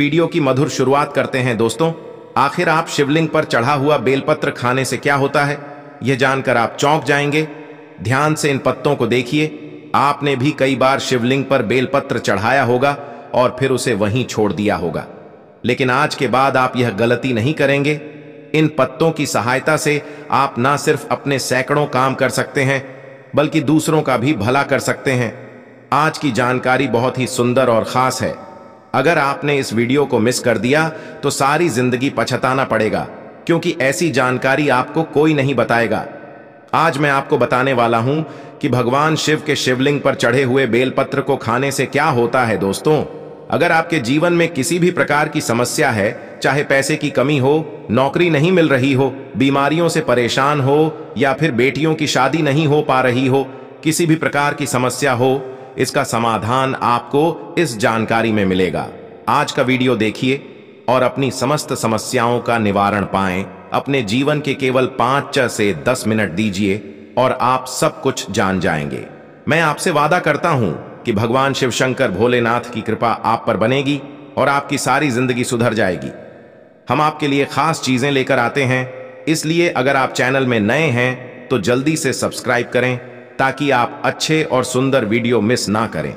video की मधुर शुरुआत करते हैं दोस्तों आखिर आप शिवलिंग पर चढ़ा हुआ बेलपत्र खाने से क्या होता है यह जानकर आप चौंक जाएंगे ध्यान से इन पत्तों को देखिए आपने भी कई बार शिवलिंग पर बेलपत्र चढ़ाया होगा और फिर उसे वहीं छोड़ दिया होगा लेकिन आज के बाद आप यह गलती नहीं करेंगे इन पत्तों की सहायता से आप ना सिर्फ अपने सैकड़ों काम कर सकते हैं बल्कि दूसरों का भी भला कर सकते हैं आज की जानकारी बहुत ही सुंदर और खास है अगर आपने इस वीडियो को मिस कर दिया तो सारी जिंदगी पछताना पड़ेगा क्योंकि ऐसी जानकारी आपको कोई नहीं बताएगा आज मैं आपको बताने वाला हूं कि भगवान शिव के शिवलिंग पर चढ़े हुए बेलपत्र को खाने से क्या होता है दोस्तों अगर आपके जीवन में किसी भी प्रकार की समस्या है चाहे पैसे की कमी हो नौकरी नहीं मिल रही हो बीमारियों से परेशान हो या फिर बेटियों की शादी नहीं हो पा रही हो किसी भी प्रकार की समस्या हो इसका समाधान आपको इस जानकारी में मिलेगा आज का वीडियो देखिए और अपनी समस्त समस्याओं का निवारण पाएं अपने जीवन के केवल पांच से दस मिनट दीजिए और आप सब कुछ जान जाएंगे मैं आपसे वादा करता हूं कि भगवान शिव शंकर भोलेनाथ की कृपा आप पर बनेगी और आपकी सारी जिंदगी सुधर जाएगी हम आपके लिए खास चीजें लेकर आते हैं इसलिए अगर आप चैनल में नए हैं तो जल्दी से सब्सक्राइब करें ताकि आप अच्छे और सुंदर वीडियो मिस ना करें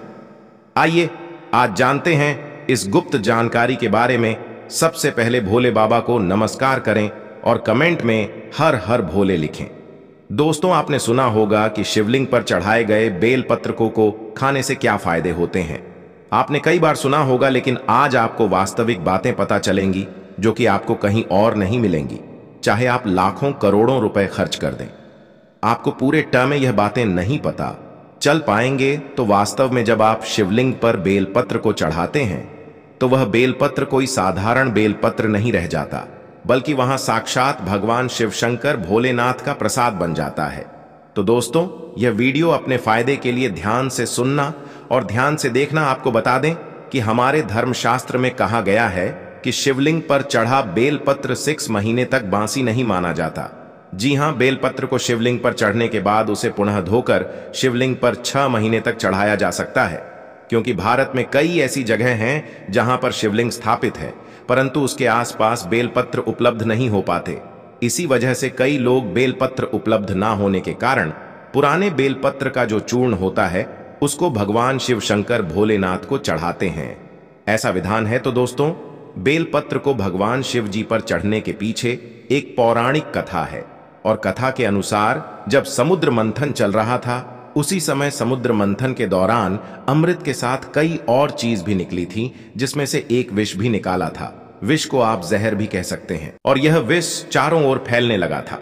आइए आज जानते हैं इस गुप्त जानकारी के बारे में सबसे पहले भोले बाबा को नमस्कार करें और कमेंट में हर हर भोले लिखें दोस्तों आपने सुना होगा कि शिवलिंग पर चढ़ाए गए बेल पत्रकों को खाने से क्या फायदे होते हैं आपने कई बार सुना होगा लेकिन आज आपको वास्तविक बातें पता चलेंगी जो कि आपको कहीं और नहीं मिलेंगी चाहे आप लाखों करोड़ों रुपए खर्च कर दें आपको पूरे टर्म में यह बातें नहीं पता चल पाएंगे तो वास्तव में जब आप शिवलिंग पर बेलपत्र को चढ़ाते हैं तो वह बेलपत्र कोई साधारण बेलपत्र नहीं रह जाता बल्कि वहां साक्षात भगवान शिव शंकर भोलेनाथ का प्रसाद बन जाता है तो दोस्तों यह वीडियो अपने फायदे के लिए ध्यान से सुनना और ध्यान से देखना आपको बता दें कि हमारे धर्मशास्त्र में कहा गया है कि शिवलिंग पर चढ़ा बेलपत्र सिक्स महीने तक बांसी नहीं माना जाता जी हां बेलपत्र को शिवलिंग पर चढ़ने के बाद उसे पुनः धोकर शिवलिंग पर छह महीने तक चढ़ाया जा सकता है क्योंकि भारत में कई ऐसी जगह हैं जहां पर शिवलिंग स्थापित है परंतु उसके आसपास बेलपत्र उपलब्ध नहीं हो पाते इसी वजह से कई लोग बेलपत्र उपलब्ध ना होने के कारण पुराने बेलपत्र का जो चूर्ण होता है उसको भगवान शिव शंकर भोलेनाथ को चढ़ाते हैं ऐसा विधान है तो दोस्तों बेलपत्र को भगवान शिव जी पर चढ़ने के पीछे एक पौराणिक कथा है और कथा के अनुसार जब समुद्र मंथन चल रहा था उसी समय समुद्र मंथन के दौरान अमृत के साथ कई और चीज भी निकली थी जिसमें से एक विष भी निकाला था विष को आप जहर भी कह सकते हैं और यह विष चारों ओर फैलने लगा था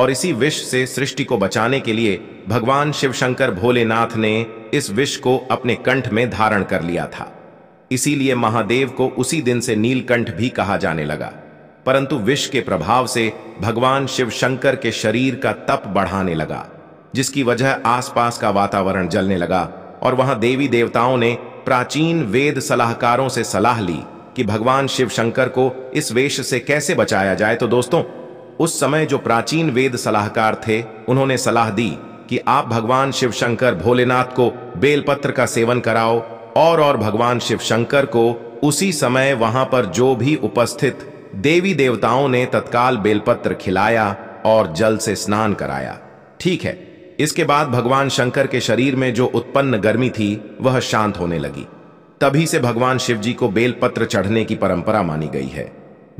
और इसी विष से सृष्टि को बचाने के लिए भगवान शिवशंकर भोलेनाथ ने इस विष को अपने कंठ में धारण कर लिया था इसीलिए महादेव को उसी दिन से नीलकंठ भी कहा जाने लगा परंतु विष के प्रभाव से भगवान शिव शंकर के शरीर का तप बढ़ाने लगा जिसकी वजह आसपास का वातावरण जलने लगा और वहां देवी देवताओं ने प्राचीन वेद सलाहकारों से सलाह ली कि भगवान शिव शंकर को इस वेश से कैसे बचाया जाए तो दोस्तों उस समय जो प्राचीन वेद सलाहकार थे उन्होंने सलाह दी कि आप भगवान शिव शंकर भोलेनाथ को बेलपत्र का सेवन कराओ और और भगवान शिव शंकर को उसी समय वहां पर जो भी उपस्थित देवी देवताओं ने तत्काल बेलपत्र खिलाया और जल से स्नान कराया ठीक है इसके बाद भगवान शंकर के शरीर में जो उत्पन्न गर्मी थी वह शांत होने लगी तभी से भगवान शिव जी को बेलपत्र चढ़ने की परंपरा मानी गई है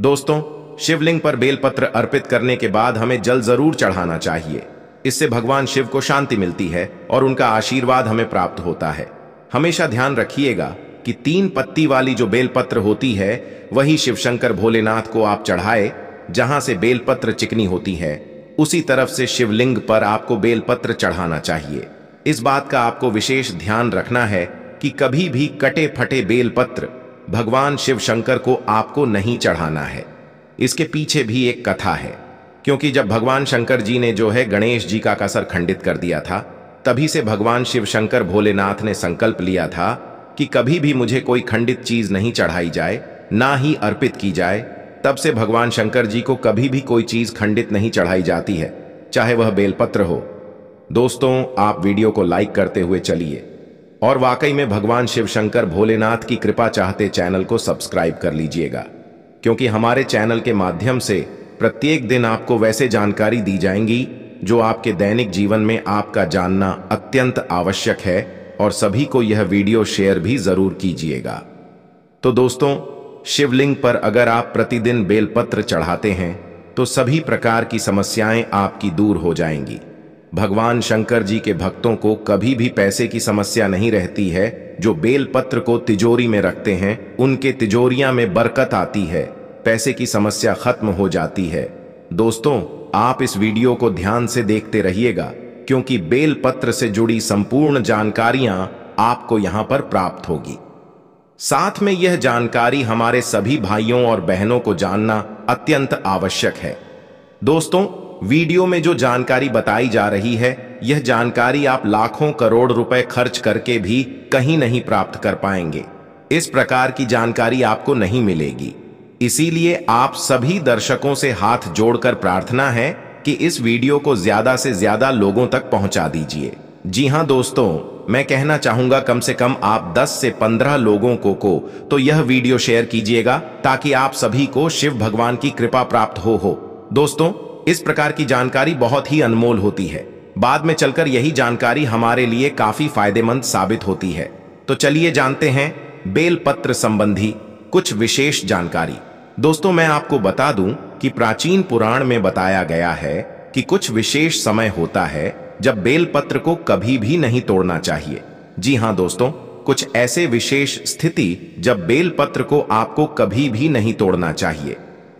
दोस्तों शिवलिंग पर बेलपत्र अर्पित करने के बाद हमें जल जरूर चढ़ाना चाहिए इससे भगवान शिव को शांति मिलती है और उनका आशीर्वाद हमें प्राप्त होता है हमेशा ध्यान रखिएगा कि तीन पत्ती वाली जो बेलपत्र होती है वही शिवशंकर भोलेनाथ को आप चढ़ाए जहां से बेलपत्र चिकनी होती है उसी तरफ से शिवलिंग पर आपको बेलपत्र चढ़ाना चाहिए इस बात का आपको विशेष ध्यान रखना है कि कभी भी कटे फटे बेलपत्र भगवान शिव शंकर को आपको नहीं चढ़ाना है इसके पीछे भी एक कथा है क्योंकि जब भगवान शंकर जी ने जो है गणेश जी का कसर खंडित कर दिया था तभी से भगवान शिव शंकर भोलेनाथ ने संकल्प लिया था कि कभी भी मुझे कोई खंडित चीज नहीं चढ़ाई जाए ना ही अर्पित की जाए तब से भगवान शंकर जी को कभी भी कोई चीज खंडित नहीं चढ़ाई जाती है चाहे वह बेलपत्र हो दोस्तों आप वीडियो को लाइक करते हुए चलिए और वाकई में भगवान शिव शंकर भोलेनाथ की कृपा चाहते चैनल को सब्सक्राइब कर लीजिएगा क्योंकि हमारे चैनल के माध्यम से प्रत्येक दिन आपको वैसे जानकारी दी जाएंगी जो आपके दैनिक जीवन में आपका जानना अत्यंत आवश्यक है और सभी को यह वीडियो शेयर भी जरूर कीजिएगा तो दोस्तों शिवलिंग पर अगर आप प्रतिदिन बेलपत्र चढ़ाते हैं तो सभी प्रकार की समस्याएं आपकी दूर हो जाएंगी भगवान शंकर जी के भक्तों को कभी भी पैसे की समस्या नहीं रहती है जो बेलपत्र को तिजोरी में रखते हैं उनके तिजोरिया में बरकत आती है पैसे की समस्या खत्म हो जाती है दोस्तों आप इस वीडियो को ध्यान से देखते रहिएगा क्योंकि बेल पत्र से जुड़ी संपूर्ण जानकारियां आपको यहां पर प्राप्त होगी साथ में यह जानकारी हमारे सभी भाइयों और बहनों को जानना अत्यंत आवश्यक है दोस्तों वीडियो में जो जानकारी बताई जा रही है यह जानकारी आप लाखों करोड़ रुपए खर्च करके भी कहीं नहीं प्राप्त कर पाएंगे इस प्रकार की जानकारी आपको नहीं मिलेगी इसीलिए आप सभी दर्शकों से हाथ जोड़कर प्रार्थना है कि इस वीडियो को ज़्यादा से ज़्यादा लोगों तक पहुंचा दीजिए जी हाँ दोस्तों मैं कहना चाहूंगा कम से कम आप 10 से 15 लोगों को को तो यह वीडियो शेयर कीजिएगा ताकि आप सभी को शिव भगवान की कृपा प्राप्त हो हो दोस्तों इस प्रकार की जानकारी बहुत ही अनमोल होती है बाद में चलकर यही जानकारी हमारे लिए काफी फायदेमंद साबित होती है तो चलिए जानते हैं बेलपत्र संबंधी कुछ विशेष जानकारी दोस्तों मैं आपको बता दूं कि प्राचीन पुराण में बताया गया है कि कुछ विशेष समय होता है जब बेलपत्र को कभी भी नहीं तोड़ना चाहिए जी हाँ दोस्तों कुछ ऐसे विशेष स्थिति जब बेलपत्र को आपको कभी भी नहीं तोड़ना चाहिए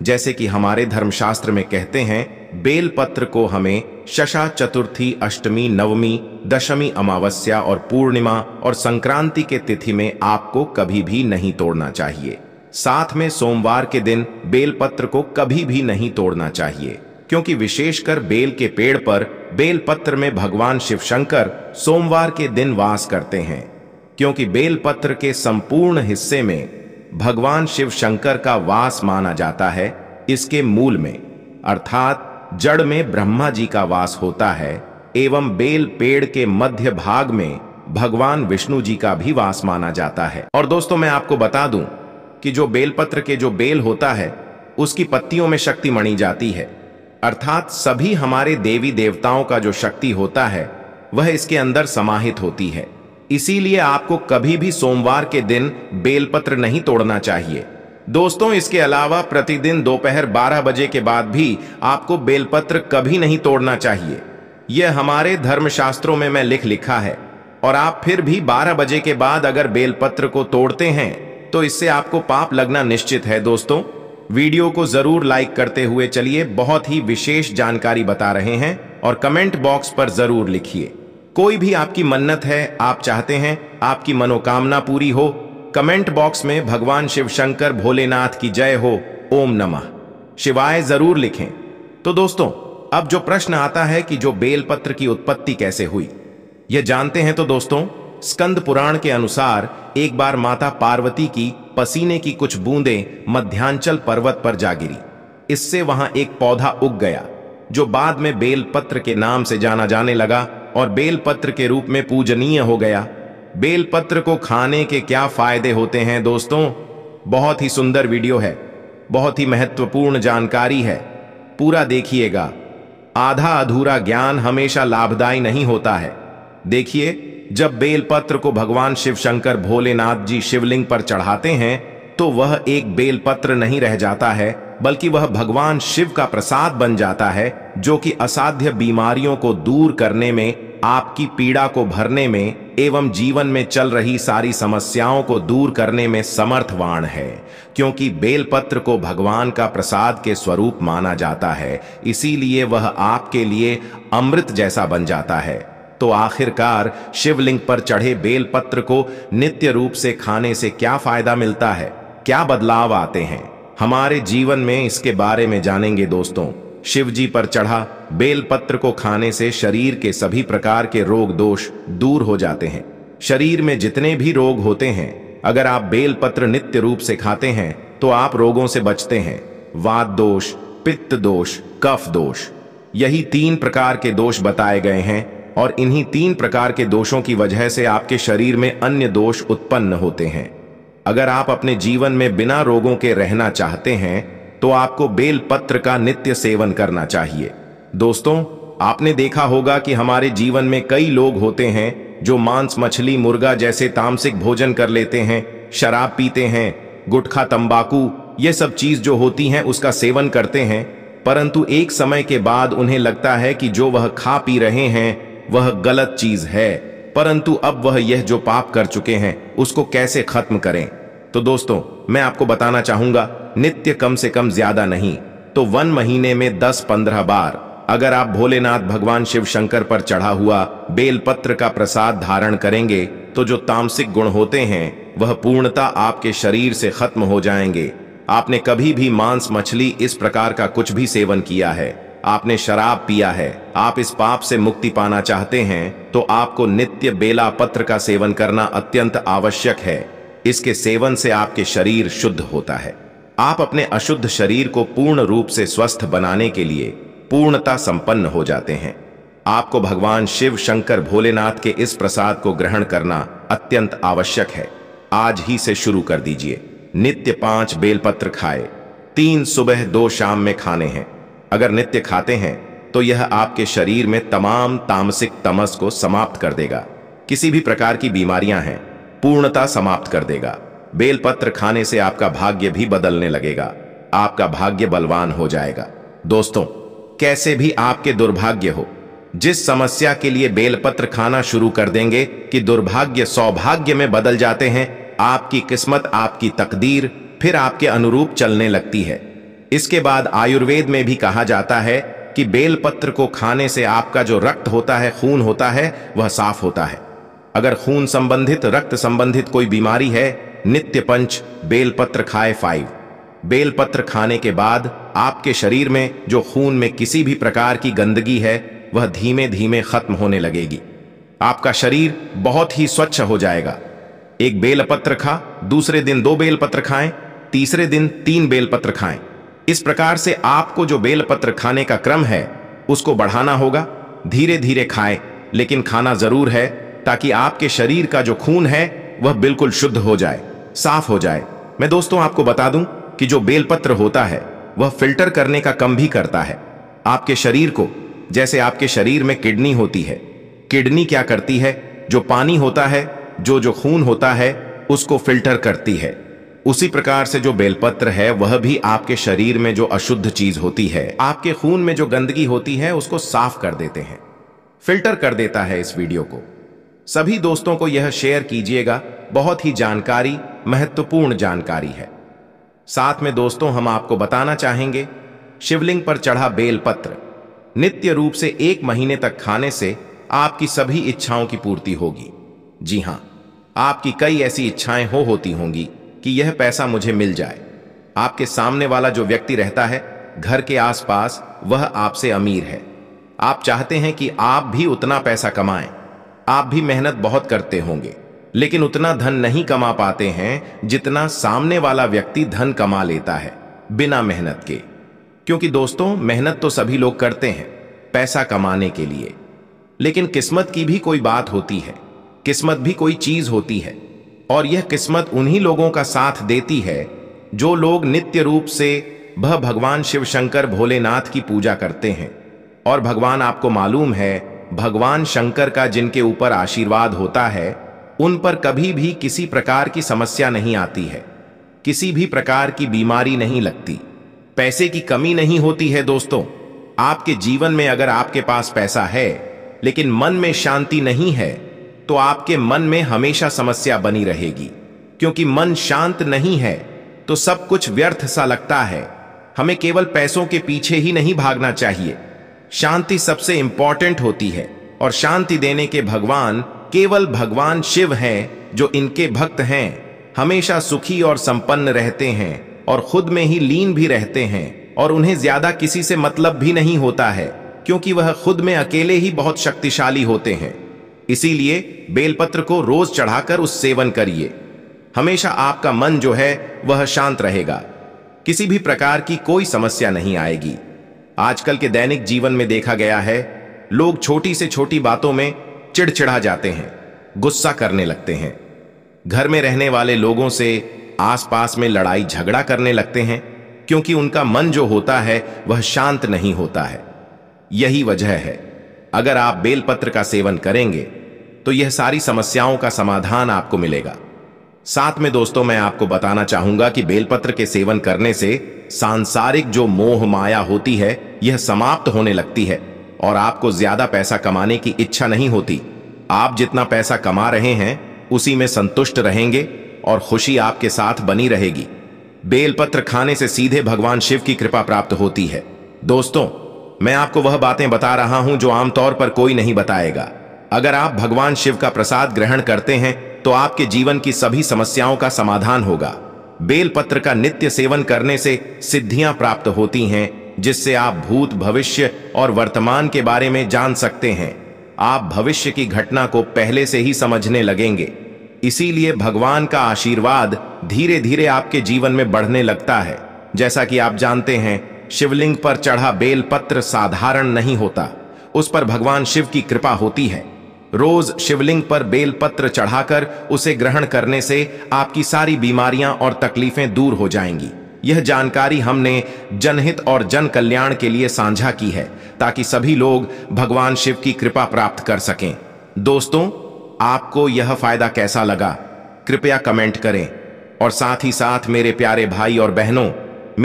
जैसे कि हमारे धर्मशास्त्र में कहते हैं बेलपत्र को हमें शशा चतुर्थी अष्टमी नवमी दशमी अमावस्या और पूर्णिमा और संक्रांति के तिथि में आपको कभी भी नहीं तोड़ना चाहिए साथ में सोमवार के दिन बेलपत्र को कभी भी नहीं तोड़ना चाहिए क्योंकि विशेषकर बेल के पेड़ पर बेलपत्र में भगवान शिवशंकर सोमवार के दिन वास करते हैं क्योंकि बेलपत्र के संपूर्ण हिस्से में भगवान शिव शंकर का वास माना जाता है इसके मूल में अर्थात जड़ में ब्रह्मा जी का वास होता है एवं बेल पेड़ के मध्य भाग में भगवान विष्णु जी का भी वास माना जाता है और दोस्तों मैं आपको बता दूं कि जो बेलपत्र के जो बेल होता है उसकी पत्तियों में शक्ति मणी जाती है अर्थात सभी हमारे देवी देवताओं का जो शक्ति होता है वह इसके अंदर समाहित होती है इसीलिए आपको कभी भी सोमवार के दिन बेलपत्र नहीं तोड़ना चाहिए दोस्तों इसके अलावा प्रतिदिन दोपहर 12 बजे के बाद भी आपको बेलपत्र कभी नहीं तोड़ना चाहिए यह हमारे धर्मशास्त्रों में मैं लिख लिखा है और आप फिर भी 12 बजे के बाद अगर बेलपत्र को तोड़ते हैं तो इससे आपको पाप लगना निश्चित है दोस्तों वीडियो को जरूर लाइक करते हुए चलिए बहुत ही विशेष जानकारी बता रहे हैं और कमेंट बॉक्स पर जरूर लिखिए कोई भी आपकी मन्नत है आप चाहते हैं आपकी मनोकामना पूरी हो कमेंट बॉक्स में भगवान शिव शंकर भोलेनाथ की जय हो ओम नमः शिवाय जरूर लिखें तो दोस्तों अब जो प्रश्न आता है कि जो बेलपत्र की उत्पत्ति कैसे हुई यह जानते हैं तो दोस्तों स्कंद पुराण के अनुसार एक बार माता पार्वती की पसीने की कुछ बूंदें मध्यांचल पर्वत पर जा गिरी इससे वहां एक पौधा उग गया जो बाद में बेलपत्र के नाम से जाना जाने लगा और बेलपत्र के रूप में पूजनीय हो गया बेलपत्र को खाने के क्या फायदे होते हैं दोस्तों बहुत ही सुंदर वीडियो है बहुत ही महत्वपूर्ण जानकारी है पूरा देखिएगा आधा अधूरा ज्ञान हमेशा लाभदायी नहीं होता है देखिए जब बेलपत्र को भगवान शिव शंकर भोलेनाथ जी शिवलिंग पर चढ़ाते हैं तो वह एक बेलपत्र नहीं रह जाता है बल्कि वह भगवान शिव का प्रसाद बन जाता है जो कि असाध्य बीमारियों को दूर करने में आपकी पीड़ा को भरने में एवं जीवन में चल रही सारी समस्याओं को दूर करने में समर्थवान है क्योंकि बेलपत्र को भगवान का प्रसाद के स्वरूप माना जाता है इसीलिए वह आपके लिए अमृत जैसा बन जाता है तो आखिरकार शिवलिंग पर चढ़े बेलपत्र को नित्य रूप से खाने से क्या फायदा मिलता है क्या बदलाव आते हैं हमारे जीवन में इसके बारे में जानेंगे दोस्तों शिवजी पर चढ़ा बेलपत्र को खाने से शरीर के सभी प्रकार के रोग दोष दूर हो जाते हैं शरीर में जितने भी रोग होते हैं अगर आप बेलपत्र नित्य रूप से खाते हैं तो आप रोगों से बचते हैं वाद दोष पित्त दोष कफ दोष यही तीन प्रकार के दोष बताए गए हैं और इन्हीं तीन प्रकार के दोषों की वजह से आपके शरीर में अन्य दोष उत्पन्न होते हैं अगर आप अपने जीवन में बिना रोगों के रहना चाहते हैं तो आपको बेल पत्र का नित्य सेवन करना चाहिए दोस्तों आपने देखा होगा कि हमारे जीवन में कई लोग होते हैं जो मांस मछली मुर्गा जैसे तामसिक भोजन कर लेते हैं शराब पीते हैं गुटखा तंबाकू ये सब चीज जो होती हैं उसका सेवन करते हैं परंतु एक समय के बाद उन्हें लगता है कि जो वह खा पी रहे हैं वह गलत चीज है परंतु अब वह यह जो पाप कर चुके हैं उसको कैसे खत्म करें तो दोस्तों मैं आपको बताना चाहूंगा नित्य कम से कम ज्यादा नहीं तो वन महीने में दस पंद्रह बार अगर आप भोलेनाथ भगवान शिव शंकर पर चढ़ा हुआ बेलपत्र का प्रसाद धारण करेंगे तो जो तामसिक गुण होते हैं वह पूर्णता आपके शरीर से खत्म हो जाएंगे आपने कभी भी मांस मछली इस प्रकार का कुछ भी सेवन किया है आपने शराब पिया है आप इस पाप से मुक्ति पाना चाहते हैं तो आपको नित्य बेला पत्र का सेवन करना अत्यंत आवश्यक है इसके सेवन से आपके शरीर शुद्ध होता है आप अपने अशुद्ध शरीर को पूर्ण रूप से स्वस्थ बनाने के लिए पूर्णता संपन्न हो जाते हैं आपको भगवान शिव शंकर भोलेनाथ के इस प्रसाद को ग्रहण करना अत्यंत आवश्यक है आज ही से शुरू कर दीजिए नित्य पांच बेलपत्र खाए तीन सुबह दो शाम में खाने हैं अगर नित्य खाते हैं तो यह आपके शरीर में तमाम तामसिक तमस को समाप्त कर देगा किसी भी प्रकार की बीमारियां हैं पूर्णता समाप्त कर देगा बेलपत्र खाने से आपका भाग्य भी बदलने लगेगा आपका भाग्य बलवान हो जाएगा दोस्तों कैसे भी आपके दुर्भाग्य हो जिस समस्या के लिए बेलपत्र खाना शुरू कर देंगे कि दुर्भाग्य सौभाग्य में बदल जाते हैं आपकी किस्मत आपकी तकदीर फिर आपके अनुरूप चलने लगती है इसके बाद आयुर्वेद में भी कहा जाता है कि बेलपत्र को खाने से आपका जो रक्त होता है खून होता है वह साफ होता है अगर खून संबंधित रक्त संबंधित कोई बीमारी है नित्य पंच बेलपत्र खाए फाइव बेलपत्र खाने के बाद आपके शरीर में जो खून में किसी भी प्रकार की गंदगी है वह धीमे धीमे खत्म होने लगेगी आपका शरीर बहुत ही स्वच्छ हो जाएगा एक बेलपत्र खा दूसरे दिन दो बेलपत्र खाएं तीसरे दिन तीन बेलपत्र खाएं इस प्रकार से आपको जो बेलपत्र खाने का क्रम है उसको बढ़ाना होगा धीरे धीरे खाएं लेकिन खाना जरूर है ताकि आपके शरीर का जो खून है वह बिल्कुल शुद्ध हो जाए साफ हो जाए मैं दोस्तों आपको बता दूं कि जो बेलपत्र होता है वह फिल्टर करने का कम भी करता है आपके शरीर को जैसे आपके शरीर में किडनी होती है किडनी क्या करती है जो पानी होता है जो जो खून होता है उसको फिल्टर करती है उसी प्रकार से जो बेलपत्र है वह भी आपके शरीर में जो अशुद्ध चीज होती है आपके खून में जो गंदगी होती है उसको साफ कर देते हैं फिल्टर कर देता है इस वीडियो को सभी दोस्तों को यह शेयर कीजिएगा बहुत ही जानकारी महत्वपूर्ण जानकारी है साथ में दोस्तों हम आपको बताना चाहेंगे शिवलिंग पर चढ़ा बेलपत्र नित्य रूप से एक महीने तक खाने से आपकी सभी इच्छाओं की पूर्ति होगी जी हाँ आपकी कई ऐसी इच्छाएं हो होती होंगी कि यह पैसा मुझे मिल जाए आपके सामने वाला जो व्यक्ति रहता है घर के आसपास वह आपसे अमीर है आप चाहते हैं कि आप भी उतना पैसा कमाएं आप भी मेहनत बहुत करते होंगे लेकिन उतना धन नहीं कमा पाते हैं जितना सामने वाला व्यक्ति धन कमा लेता है बिना मेहनत के क्योंकि दोस्तों मेहनत तो सभी लोग करते हैं पैसा कमाने के लिए लेकिन किस्मत की भी कोई बात होती है किस्मत भी कोई चीज होती है और यह किस्मत उन्हीं लोगों का साथ देती है जो लोग नित्य रूप से भ भगवान शिव शंकर भोलेनाथ की पूजा करते हैं और भगवान आपको मालूम है भगवान शंकर का जिनके ऊपर आशीर्वाद होता है उन पर कभी भी किसी प्रकार की समस्या नहीं आती है किसी भी प्रकार की बीमारी नहीं लगती पैसे की कमी नहीं होती है दोस्तों आपके जीवन में अगर आपके पास पैसा है लेकिन मन में शांति नहीं है तो आपके मन में हमेशा समस्या बनी रहेगी क्योंकि मन शांत नहीं है तो सब कुछ व्यर्थ सा लगता है हमें केवल पैसों के पीछे ही नहीं भागना चाहिए शांति सबसे इंपॉर्टेंट होती है और शांति देने के भगवान केवल भगवान शिव हैं जो इनके भक्त हैं हमेशा सुखी और संपन्न रहते हैं और खुद में ही लीन भी रहते हैं और उन्हें ज्यादा किसी से मतलब भी नहीं होता है क्योंकि वह खुद में अकेले ही बहुत शक्तिशाली होते हैं इसीलिए बेलपत्र को रोज चढ़ाकर उस सेवन करिए हमेशा आपका मन जो है वह शांत रहेगा किसी भी प्रकार की कोई समस्या नहीं आएगी आजकल के दैनिक जीवन में देखा गया है लोग छोटी से छोटी बातों में चिड़चिड़ा जाते हैं गुस्सा करने लगते हैं घर में रहने वाले लोगों से आसपास में लड़ाई झगड़ा करने लगते हैं क्योंकि उनका मन जो होता है वह शांत नहीं होता है यही वजह है अगर आप बेलपत्र का सेवन करेंगे तो यह सारी समस्याओं का समाधान आपको मिलेगा साथ में दोस्तों मैं आपको बताना चाहूंगा कि बेलपत्र के सेवन करने से सांसारिक जो मोह माया होती है यह समाप्त होने लगती है और आपको ज्यादा पैसा कमाने की इच्छा नहीं होती आप जितना पैसा कमा रहे हैं उसी में संतुष्ट रहेंगे और खुशी आपके साथ बनी रहेगी बेलपत्र खाने से सीधे भगवान शिव की कृपा प्राप्त होती है दोस्तों मैं आपको वह बातें बता रहा हूं जो आमतौर पर कोई नहीं बताएगा अगर आप भगवान शिव का प्रसाद ग्रहण करते हैं तो आपके जीवन की सभी समस्याओं का समाधान होगा बेलपत्र का नित्य सेवन करने से सिद्धियां प्राप्त होती हैं जिससे आप भूत भविष्य और वर्तमान के बारे में जान सकते हैं आप भविष्य की घटना को पहले से ही समझने लगेंगे इसीलिए भगवान का आशीर्वाद धीरे धीरे आपके जीवन में बढ़ने लगता है जैसा कि आप जानते हैं शिवलिंग पर चढ़ा बेलपत्र साधारण नहीं होता उस पर भगवान शिव की कृपा होती है रोज शिवलिंग पर बेलपत्र चढ़ाकर उसे ग्रहण करने से आपकी सारी बीमारियां और तकलीफें दूर हो जाएंगी यह जानकारी हमने जनहित और जन कल्याण के लिए साझा की है ताकि सभी लोग भगवान शिव की कृपा प्राप्त कर सकें दोस्तों आपको यह फायदा कैसा लगा कृपया कमेंट करें और साथ ही साथ मेरे प्यारे भाई और बहनों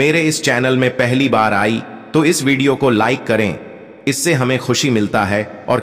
मेरे इस चैनल में पहली बार आई तो इस वीडियो को लाइक करें इससे हमें खुशी मिलता है और